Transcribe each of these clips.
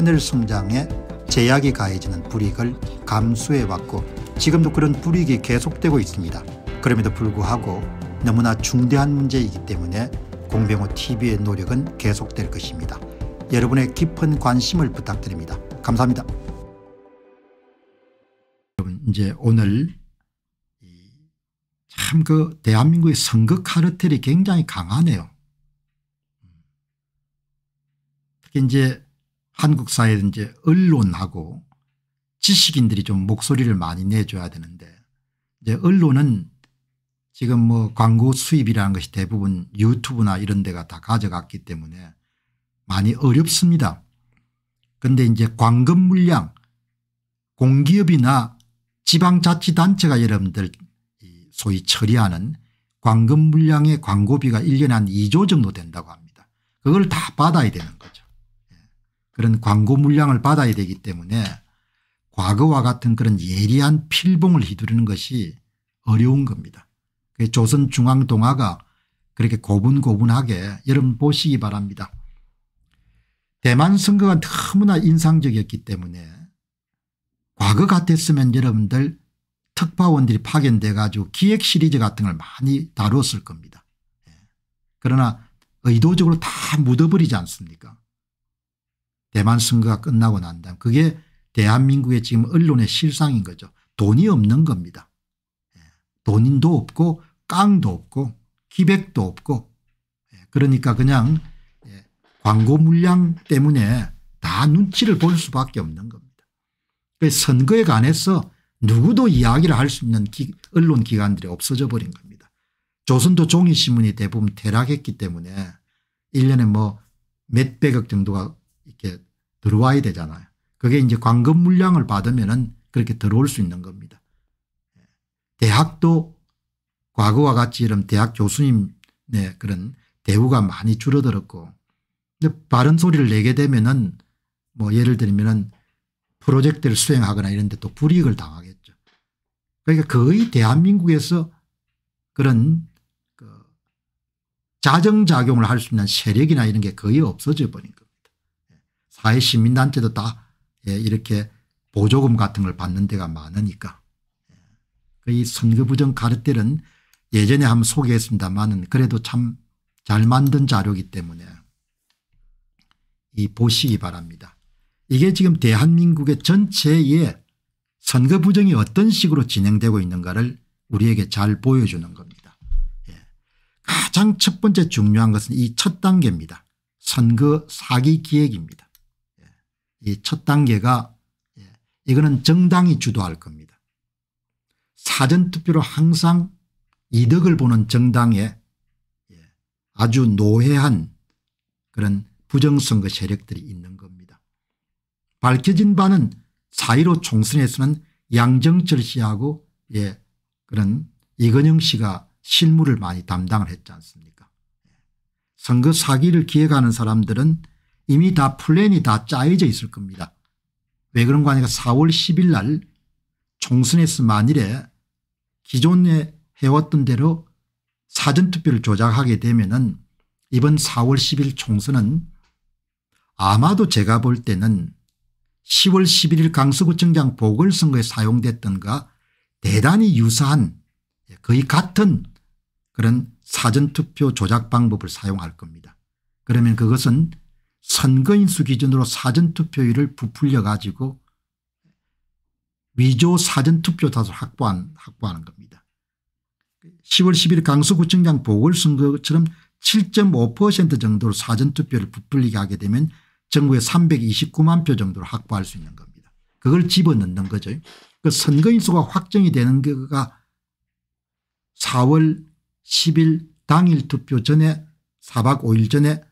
하늘 성장에 제약이 가해지는 불이익을 감수해왔고 지금도 그런 불이익이 계속되고 있습니다. 그럼에도 불구하고 너무나 중대한 문제이기 때문에 공병호 TV의 노력은 계속될 것입니다. 여러분의 깊은 관심을 부탁드립니다. 감사합니다. 여러분 이제 오늘 참그 대한민국의 선거 카르텔이 굉장히 강하네요. 특히 이제 한국 사회에 이제 언론하고 지식인들이 좀 목소리를 많이 내줘야 되는데 이제 언론은 지금 뭐 광고 수입이라는 것이 대부분 유튜브나 이런 데가 다 가져갔기 때문에 많이 어렵습니다. 그런데 이제 광급 물량 공기업이나 지방자치단체가 여러분들 소위 처리하는 광급 물량의 광고비가 1년에 한 2조 정도 된다고 합니다. 그걸 다 받아야 되는 거죠. 그런 광고 물량을 받아야 되기 때문에 과거와 같은 그런 예리한 필봉을 휘두르는 것이 어려운 겁니다. 조선중앙동화가 그렇게 고분고분하게 여러분 보시기 바랍니다. 대만 선거가 너무나 인상적이었기 때문에 과거 같았으면 여러분들 특파원들이 파견돼 가지고 기획 시리즈 같은 걸 많이 다뤘을 겁니다. 예. 그러나 의도적으로 다 묻어버리지 않습니까 대만 선거가 끝나고 난 다음 그게 대한민국의 지금 언론의 실상인 거죠. 돈이 없는 겁니다. 예, 돈인도 없고 깡도 없고 기백도 없고 예, 그러니까 그냥 예, 광고 물량 때문에 다 눈치를 볼 수밖에 없는 겁니다. 그 선거에 관해서 누구도 이야기를 할 수 있는 기, 언론 기관들이 없어져 버린 겁니다. 조선도 종이신문이 대부분 퇴락했기 때문에 1년에 뭐 몇백억 정도가 들어와야 되잖아요. 그게 이제 관급 물량을 받으면은 그렇게 들어올 수 있는 겁니다. 대학도 과거와 같이 이런 대학 교수님의 그런 대우가 많이 줄어들었고 바른 소리를 내게 되면은 뭐 예를 들면은 프로젝트를 수행하거나 이런 데 또 불이익을 당하겠죠. 그러니까 거의 대한민국에서 그런 그 자정작용을 할 수 있는 세력이나 이런 게 거의 없어져 버린 거예요. 사회 시민단체도 다 예, 이렇게 보조금 같은 걸 받는 데가 많으니까. 그 이 선거부정 가르텔은 예전에 한번 소개했습니다만은 그래도 참 잘 만든 자료이기 때문에 이 보시기 바랍니다. 이게 지금 대한민국의 전체의 선거 부정이 어떤 식으로 진행되고 있는가를 우리에게 잘 보여주는 겁니다. 예. 가장 첫 번째 중요한 것은 이 첫 단계입니다. 선거 사기 기획입니다. 이첫 단계가 예, 이거는 정당이 주도할 겁니다. 사전투표로 항상 이득을 보는 정당에 예, 아주 노회한 그런 부정선거 세력들이 있는 겁니다. 밝혀진 바는 사1로 총선에서는 양정철 씨하고 예, 그런 이건영 씨가 실무를 많이 담당을 했지 않습니까 예. 선거 사기를 기획하는 사람들은 이미 다 플랜이 다 짜여져 있을 겁니다. 왜 그런가 하니까 4월 10일 날 총선에서 만일에 기존에 해왔던 대로 사전투표를 조작하게 되면은 이번 4월 10일 총선은 아마도 제가 볼 때는 10월 11일 강서구청장 보궐선거에 사용됐던가 대단히 유사한 예, 거의 같은 그런 사전투표 조작 방법을 사용할 겁니다. 그러면 그것은 선거인수 기준으로 사전투표율을 부풀려 가지고 위조 사전투표 다수 확보한, 확보하는 겁니다. 10월 10일 강서구청장 보궐선거처럼 7.5% 정도로 사전투표를 부풀리게 하게 되면 정부의 329만 표 정도를 확보할 수 있는 겁니다. 그걸 집어넣는 거죠. 그 선거인수가 확정이 되는 거가 4월 10일 당일 투표 전에 4박 5일 전에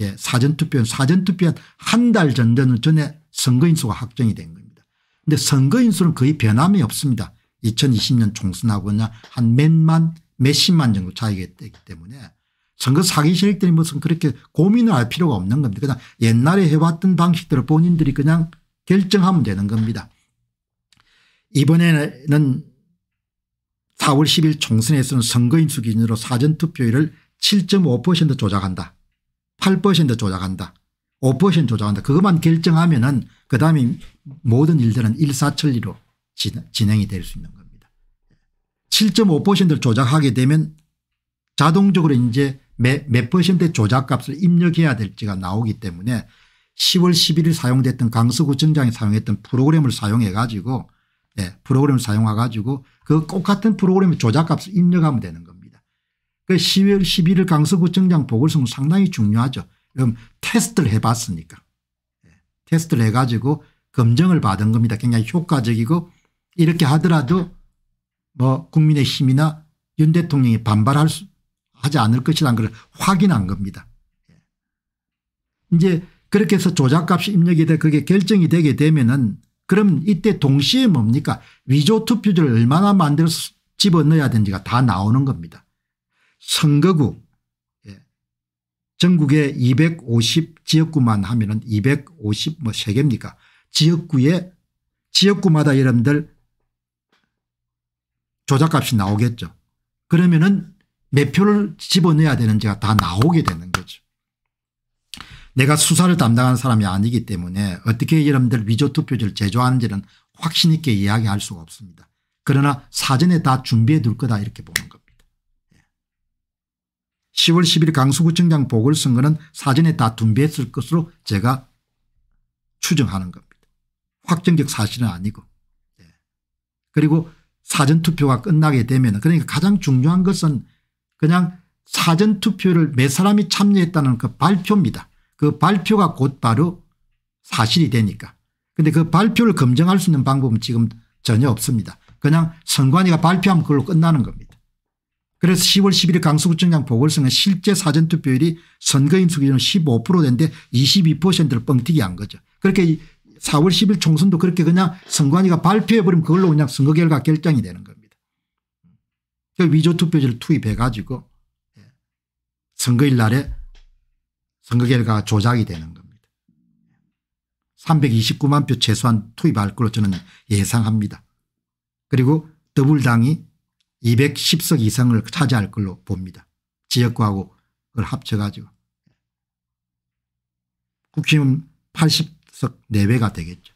예, 사전투표는 사전투표는 한 달 전되는 전에 선거인수가 확정이 된 겁니다. 근데 선거인수는 거의 변함이 없습니다. 2020년 총선하고 그냥 한 몇만 몇십만 정도 차이가 되기 때문에 선거 사기 세력들이 무슨 그렇게 고민을 할 필요가 없는 겁니다. 그냥 옛날에 해왔던 방식대로 본인들이 그냥 결정하면 되는 겁니다. 이번에는 4월 10일 총선에서는 선거인수 기준으로 사전투표율을 7.5% 조작한다. 8% 조작한다. 5% 조작한다. 그것만 결정하면 은그 다음에 모든 일들은 일사천리로 진행이 될 수 있는 겁니다. 7.5%를 조작하게 되면 자동적으로 이제 몇, 몇 퍼센트의 조작값을 입력해야 될지가 나오기 때문에 10월 11일 사용됐던 강서구청장이 사용했던 프로그램을 사용해 가지고 네, 프로그램을 사용해 가지고 그 똑같은 프로그램의 조작값을 입력하면 되는 겁니다. 그 12월 11일 강서구청장 보궐선거 상당히 중요하죠. 그럼 테스트를 해봤으니까. 예, 테스트를 해가지고 검증을 받은 겁니다. 굉장히 효과적이고 이렇게 하더라도 뭐 국민의힘이나 윤 대통령이 반발할 수 하지 않을 것이라는 걸 확인한 겁니다. 예. 이제 그렇게 해서 조작값이 입력이 돼 그게 결정이 되게 되면은 그럼 이때 동시에 뭡니까 위조 투표지를 얼마나 만들어서 집어넣어야 되는지가 다 나오는 겁니다. 선거구 예. 전국에 250 지역구만 하면 은250 뭐 세 개입니까 지역구에 지역구마다 여러분들 조작값이 나오겠죠. 그러면 은몇 표를 집어넣어야 되는지가 다 나오게 되는 거죠. 내가 수사를 담당한 사람이 아니기 때문에 어떻게 여러분들 위조투표지를 제조하는지는 확신 있게 이야기할 수가 없습니다. 그러나 사전에 다 준비해 둘 거다 이렇게 보는 겁니다. 10월 10일 강서구청장 보궐선거는 사전에 다 준비했을 것으로 제가 추정하는 겁니다. 확정적 사실은 아니고. 예. 그리고 사전투표가 끝나게 되면 그러니까 가장 중요한 것은 그냥 사전투표를 몇 사람이 참여했다는 그 발표입니다. 그 발표가 곧바로 사실이 되니까. 근데 그 발표를 검증할 수 있는 방법은 지금 전혀 없습니다. 그냥 선관위가 발표하면 그걸로 끝나는 겁니다. 그래서 10월 11일 강서구청장 보궐선거 실제 사전투표율이 선거인수 기준 15%인데 22%를 뻥튀기한 거죠. 그렇게 4월 10일 총선도 그렇게 그냥 선관위가 발표해버리면 그걸로 그냥 선거 결과 결정이 되는 겁니다. 그 위조 투표지를 투입해 가지고 예, 선거일 날에 선거 결과가 조작이 되는 겁니다. 329만 표 최소한 투입할 걸로 저는 예상합니다. 그리고 더불당이 210석 이상을 차지할 걸로 봅니다. 지역구하고 그걸 합쳐가지고. 국힘은 80석 내외가 되겠죠.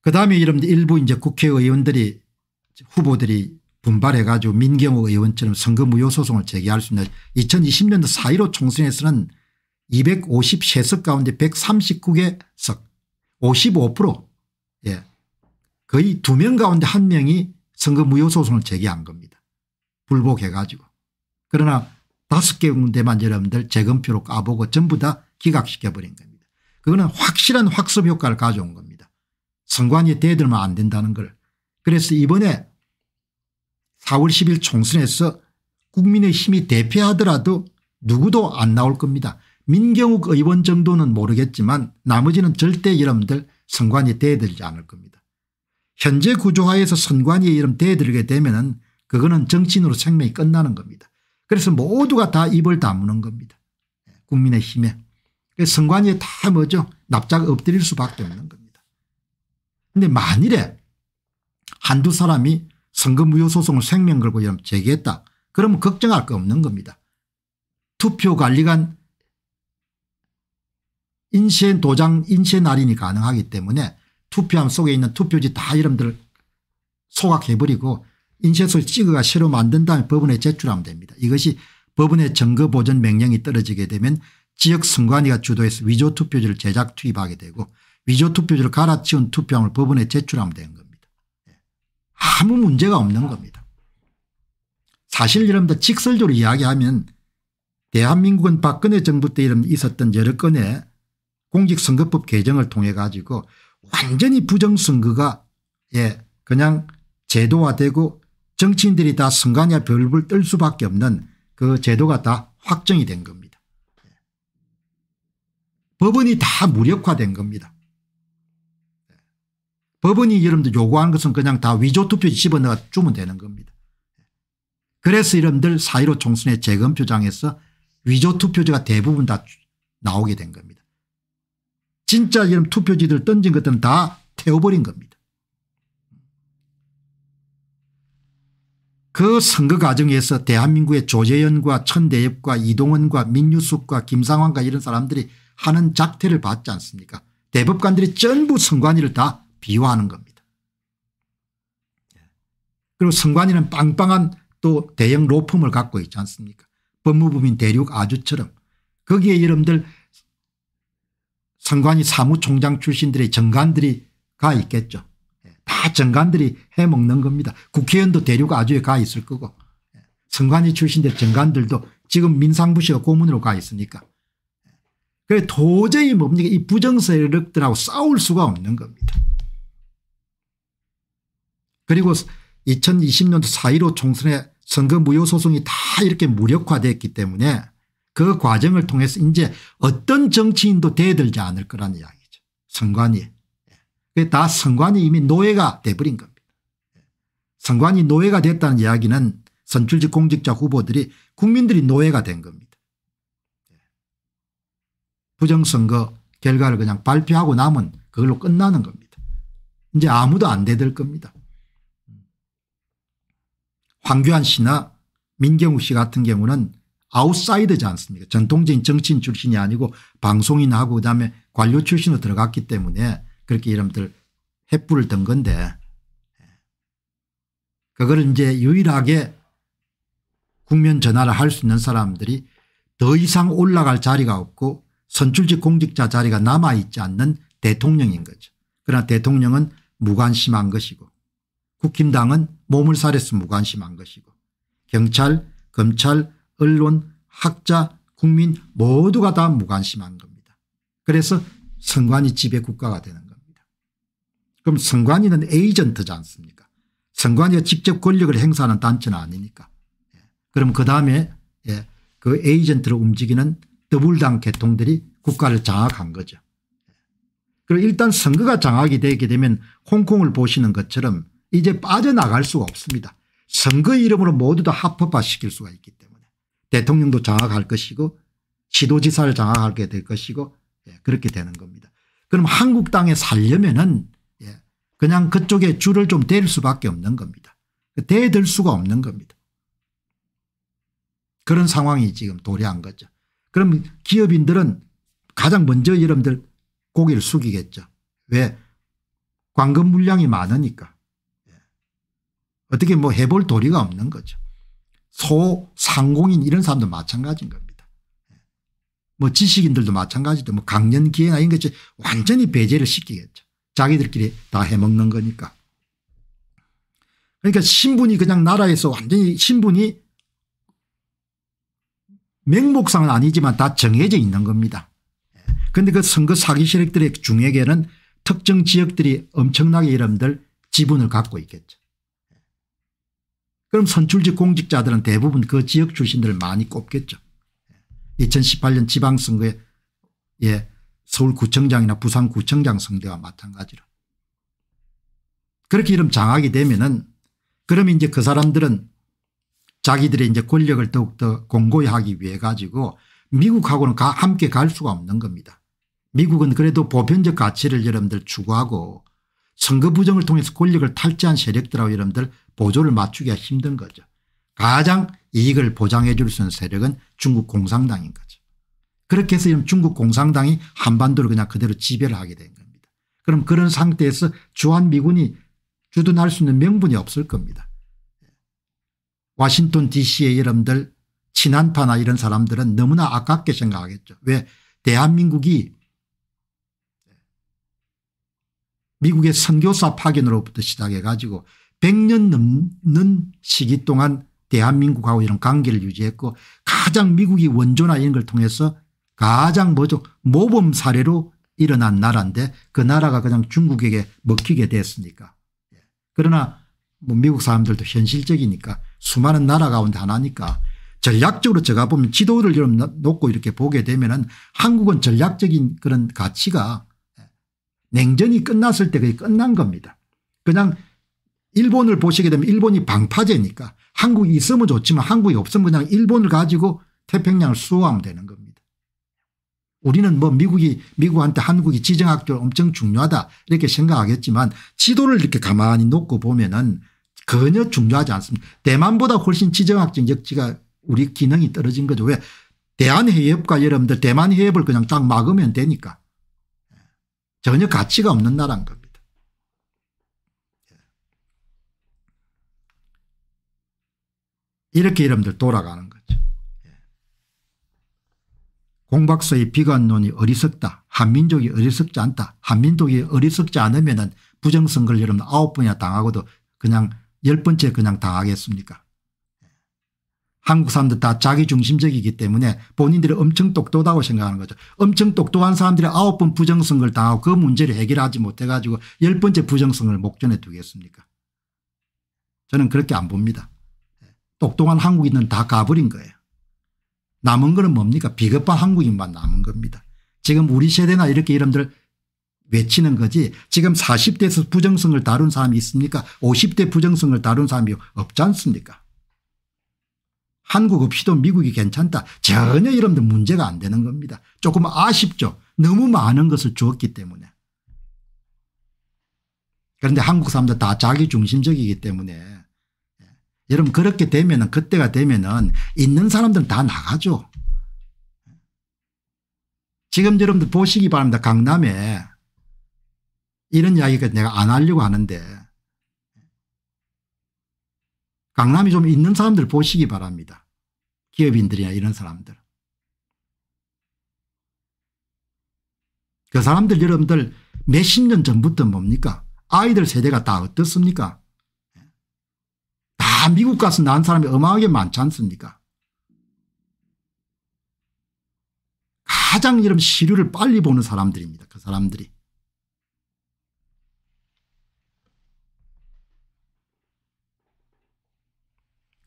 그 다음에 이런 일부 이제 국회의원들이 후보들이 분발해가지고 민경호 의원처럼 선거 무효 소송을 제기할 수 있는 2020년도 4.15 총선에서는 253석 가운데 139개 석55% 예. 거의 두 명 가운데 한 명이 선거 무효 소송을 제기한 겁니다. 불복해 가지고. 그러나 다섯 개 군데만 여러분들 재검표로 까보고 전부 다 기각시켜버린 겁니다. 그거는 확실한 학습 효과를 가져온 겁니다. 선관위 대들면 안 된다는 걸. 그래서 이번에 4월 10일 총선에서 국민의힘이 대표하더라도 누구도 안 나올 겁니다. 민경욱 의원 정도는 모르겠지만 나머지는 절대 여러분들 선관위에 대들지 않을 겁니다. 현재 구조화에서 선관위의 이름 대들게 되면 은 그거는 정치인으로 생명이 끝나는 겁니다. 그래서 모두가 다 입을 다무는 겁니다. 예, 국민의힘에. 선관위에 다 뭐죠 납작 엎드릴 수밖에 없는 겁니다. 근데 만일에 한두 사람이 선거무효 소송을 생명 걸고 제기했다. 그러면 걱정할 거 없는 겁니다. 투표관리관 인쇄 도장 인쇄 날인이 가능하기 때문에 투표함 속에 있는 투표지 다 이름들을 소각해버리고 인쇄소 찍어가 새로 만든 다음에 법원에 제출하면 됩니다. 이것이 법원의 증거보전 명령이 떨어지게 되면 지역선관위가 주도해서 위조투표지를 제작 투입하게 되고 위조투표지를 갈아치운 투표함을 법원에 제출하면 되는 겁니다. 예. 아무 문제가 없는 겁니다. 사실 여러분들 직설적으로 이야기하면 대한민국은 박근혜 정부 때이름 있었던 여러 건에 공직선거법 개정을 통해 가지고 완전히 부정선거가 예 그냥 제도화되고 정치인들이 다 선관위와 별불 뜰 수밖에 없는 그 제도가 다 확정이 된 겁니다. 법원이 다 무력화된 겁니다. 법원이 여러분들 요구한 것은 그냥 다 위조투표 집어넣어 주면 되는 겁니다. 그래서 여러분들 4.15 총선의 재검표장에서 위조투표지가 대부분 다 나오게 된 겁니다. 진짜 이런 투표지들 던진 것들은 다 태워버린 겁니다. 그 선거 과정에서 대한민국의 조재현과 천대엽과 이동원과 민유숙과 김상환과 이런 사람들이 하는 작태를 봤지 않습니까 대법관들이 전부 선관위를 다 비호하는 겁니다. 그리고 선관위는 빵빵한 또 대형 로펌을 갖고 있지 않습니까 법무부민 대륙 아주처럼 거기에 여러분들 선관위 사무총장 출신들의 정관들이 가 있겠죠. 예, 다 정관들이 해먹는 겁니다. 국회의원도 대륙 아주에 가 있을 거고 예, 선관위 출신들 정관들도 지금 민상부시가 고문으로 가 있으니까. 예, 그래 도저히 뭡니까 이 부정세력들하고 싸울 수가 없는 겁니다. 그리고 2020년도 4.15 총선에 선거 무효 소송이 다 이렇게 무력화됐기 때문에 그 과정을 통해서 이제 어떤 정치인도 대들지 않을 거라는 이야기죠. 선관위. 예. 그게 다 선관위 이미 노예가 돼버린 겁니다. 예. 선관위 노예가 됐다는 이야기는 선출직 공직자 후보들이 국민들이 노예가 된 겁니다. 예. 부정선거 결과를 그냥 발표하고 남은 그걸로 끝나는 겁니다. 이제 아무도 안 대들 겁니다. 황교안 씨나 민경우 씨 같은 경우는 아웃사이드지 않습니까 전통적인 정치인 출신이 아니고 방송인하고 그다음에 관료 출신으로 들어갔기 때문에 그렇게 이름들 횃불을 든 건데 그걸 이제 유일하게 국면 전화를 할 수 있는 사람들이 더 이상 올라갈 자리가 없고 선출직 공직자 자리가 남아있지 않는 대통령인 거죠. 그러나 대통령은 무관심한 것이고 국힘당은 몸을 사려서 무관심한 것이고 경찰 검찰 언론, 학자, 국민 모두가 다 무관심한 겁니다. 그래서 선관위 지배 국가가 되는 겁니다. 그럼 선관위는 에이전트지 않습니까 선관위가 직접 권력을 행사하는 단체는 아니니까. 예. 그럼 그다음에 예. 그 에이전트로 움직이는 더불당 계통들이 국가를 장악한 거죠. 예. 그리고 일단 선거가 장악이 되게 되면 홍콩을 보시는 것처럼 이제 빠져나갈 수가 없습니다. 선거 이름으로 모두 다 합법화시킬 수가 있기 때문에. 대통령도 장악할 것이고 시도지사를 장악하게 될 것이고 예, 그렇게 되는 겁니다. 그럼 한국 땅에 살려면은 예, 그냥 그쪽에 줄을 좀댈 수밖에 없는 겁니다. 대들 수가 없는 겁니다. 그런 상황이 지금 도래한 거죠. 그럼 기업인들은 가장 먼저 여러분들 고개를 숙이겠죠. 왜? 광금 물량이 많으니까. 예. 어떻게 뭐 해볼 도리가 없는 거죠. 소, 상공인 이런 사람도 마찬가지인 겁니다. 뭐 지식인들도 마찬가지도 뭐 강연 기회나 이런 것이 완전히 배제를 시키겠죠. 자기들끼리 다 해먹는 거니까. 그러니까 신분이 그냥 나라에서 완전히 신분이 맹목상은 아니지만 다 정해져 있는 겁니다. 그런데 그 선거 사기 세력들의 중에게는 특정 지역들이 엄청나게 이름들 지분을 갖고 있겠죠. 그럼 선출직 공직자들은 대부분 그 지역 출신들을 많이 꼽겠죠. 2018년 예. 지방선거에 예, 서울구청장이나 부산구청장 선거와 마찬가지로. 그렇게 이름 장악이 되면은 그럼 이제 그 사람들은 자기들의 이제 권력을 더욱더 공고히 하기 위해 가지고 미국하고는 가 함께 갈 수가 없는 겁니다. 미국은 그래도 보편적 가치를 여러분들 추구하고 선거 부정을 통해서 권력을 탈취한 세력들하고 여러분들 보조를 맞추기가 힘든 거죠. 가장 이익을 보장해 줄 수 있는 세력은 중국 공산당인 거죠. 그렇게 해서 중국 공산당이 한반도를 그냥 그대로 지배를 하게 된 겁니다. 그럼 그런 상태에서 주한미군이 주둔할 수 있는 명분이 없을 겁니다. 와싱턴 dc의 여러분들 친한파나 이런 사람들은 너무나 아깝게 생각하겠죠. 왜 대한민국이 미국의 선교사 파견으로부터 시작해 가지고 100년 넘는 시기 동안 대한민국하고 이런 관계를 유지했고 가장 미국이 원조나 이런 걸 통해서 가장 뭐죠 모범 사례로 일어난 나라인데 그 나라가 그냥 중국에게 먹히게 됐으니까 예. 그러나 뭐 미국 사람들도 현실적이니까 수많은 나라 가운데 하나니까 전략적으로 제가 보면 지도를 좀 놓고 이렇게 보게 되면은 한국은 전략적인 그런 가치가 예, 냉전이 끝났을 때 그게 끝난 겁니다. 그냥 일본을 보시게 되면 일본이 방파제니까 한국이 있으면 좋지만 한국이 없으면 그냥 일본을 가지고 태평양을 수호하면 되는 겁니다. 우리는 뭐 미국이 미국한테 한국이 지정학교 엄청 중요하다 이렇게 생각하겠지만 지도를 이렇게 가만히 놓고 보면은 전혀 중요하지 않습니다. 대만보다 훨씬 지정학적 역지가 우리 기능이 떨어진 거죠. 왜 대한해협과 여러분들 대만해협을 그냥 딱 막으면 되니까 전혀 가치가 없는 나라인 겁니다. 이렇게 여러분들 돌아가는 거죠. 공박사의 비관론이 어리석다. 한민족이 어리석지 않다. 한민족이 어리석지 않으면 부정선거를 여러분 아홉 번이나 당하고도 그냥 열 번째 그냥 당하겠습니까 한국 사람들 다 자기중심적이기 때문에 본인들이 엄청 똑똑하다고 생각하는 거죠. 엄청 똑똑한 사람들이 아홉 번 부정선거를 당하고 그 문제를 해결하지 못해 가지고 열 번째 부정선거를 목전에 두겠습니까 저는 그렇게 안 봅니다. 똑똑한 한국인은 다 가버린 거예요. 남은 거는 뭡니까 비겁한 한국인만 남은 겁니다. 지금 우리 세대나 이렇게 이름들 외치는 거지 지금 40대에서 부정성을 다룬 사람이 있습니까 50대 부정성을 다룬 사람이 없지 않습니까 한국 없이도 미국이 괜찮다 전혀 이런들 문제가 안 되는 겁니다. 조금 아쉽죠. 너무 많은 것을 주었기 때문에. 그런데 한국 사람들 다 자기 중심적이기 때문에 여러분 그렇게 되면은 그때가 되면은 있는 사람들은 다 나가죠. 지금 여러분들 보시기 바랍니다. 강남에 이런 이야기가 내가 안 하려고 하는데 강남이 좀 있는 사람들 보시기 바랍니다. 기업인들이나 이런 사람들. 그 사람들 여러분들 몇 십 년 전부터 뭡니까 아이들 세대가 다 어떻습니까 아, 미국 가서 난 사람이 어마하게 많지 않습니까? 가장 이런 시류를 빨리 보는 사람들입니다. 그 사람들이.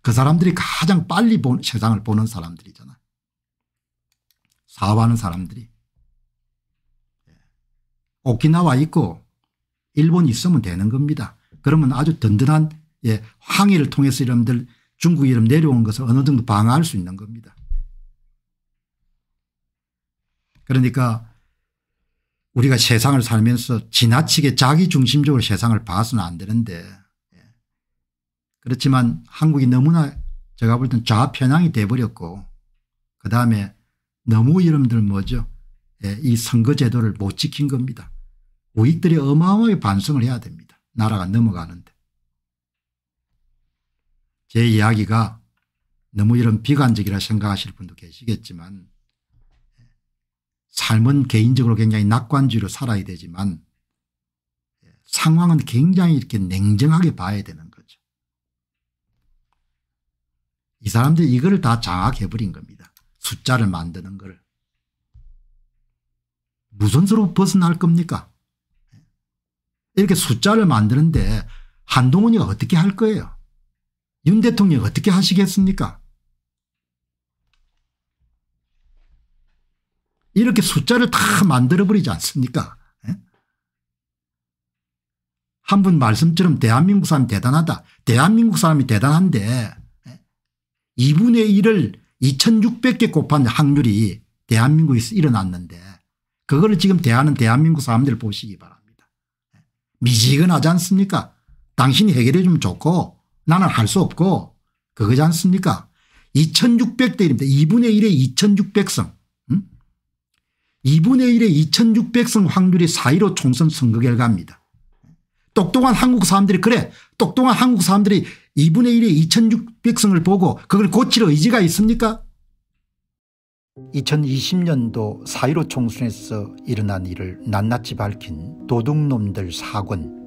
그 사람들이 가장 빨리 본, 세상을 보는 사람들이잖아. 사업하는 사람들이. 예. 오키나와 있고 일본 있으면 되는 겁니다. 그러면 아주 든든한 예, 항의를 통해서 이름들 중국 이름 내려온 것을 어느 정도 방어할 수 있는 겁니다. 그러니까 우리가 세상을 살면서 지나치게 자기중심적으로 세상을 봐서는 안 되는데 예. 그렇지만 한국이 너무나 제가 볼 땐 좌편향이 돼버렸고 그다음에 너무 이름들 뭐죠 예, 이 선거제도를 못 지킨 겁니다. 우익들이 어마어마하게 반성을 해야 됩니다. 나라가 넘어가는데. 제 이야기가 너무 이런 비관적이라 생각하실 분도 계시겠지만 삶은 개인적으로 굉장히 낙관주의로 살아야 되지만 상황은 굉장히 이렇게 냉정하게 봐야 되는 거죠. 이 사람들이 이걸 다 장악해버린 겁니다. 숫자를 만드는 걸. 무슨 수로 벗어날 겁니까? 이렇게 숫자를 만드는데 한동훈이가 어떻게 할 거예요? 윤 대통령 어떻게 하시겠습니까? 이렇게 숫자를 다 만들어버리지 않습니까? 예? 한분 말씀처럼 대한민국 사람 대단하다. 대한민국 사람이 대단한데 2분의 1을 2600개 곱한 확률이 대한민국에서 일어났는데 그거를 지금 대하는 대한민국 사람들 보시기 바랍니다. 예? 미지근하지 않습니까? 당신이 해결해 주면 좋고 나는 할 수 없고 그거지 않습니까 2600대 입니다 2분의 1에 2600성. 음? 2분의 1에 2600성 확률이 4.15 총선 선거 결과입니다. 똑똑한 한국 사람들이 그래 똑똑한 한국 사람들이 2분의 1에 2600성을 보고 그걸 고칠 의지가 있습니까 2020년도 4.15 총선에서 일어난 일을 낱낱이 밝힌 도둑놈들 사권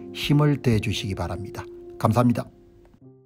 힘을 대 주시기 바랍니다. 감사합니다.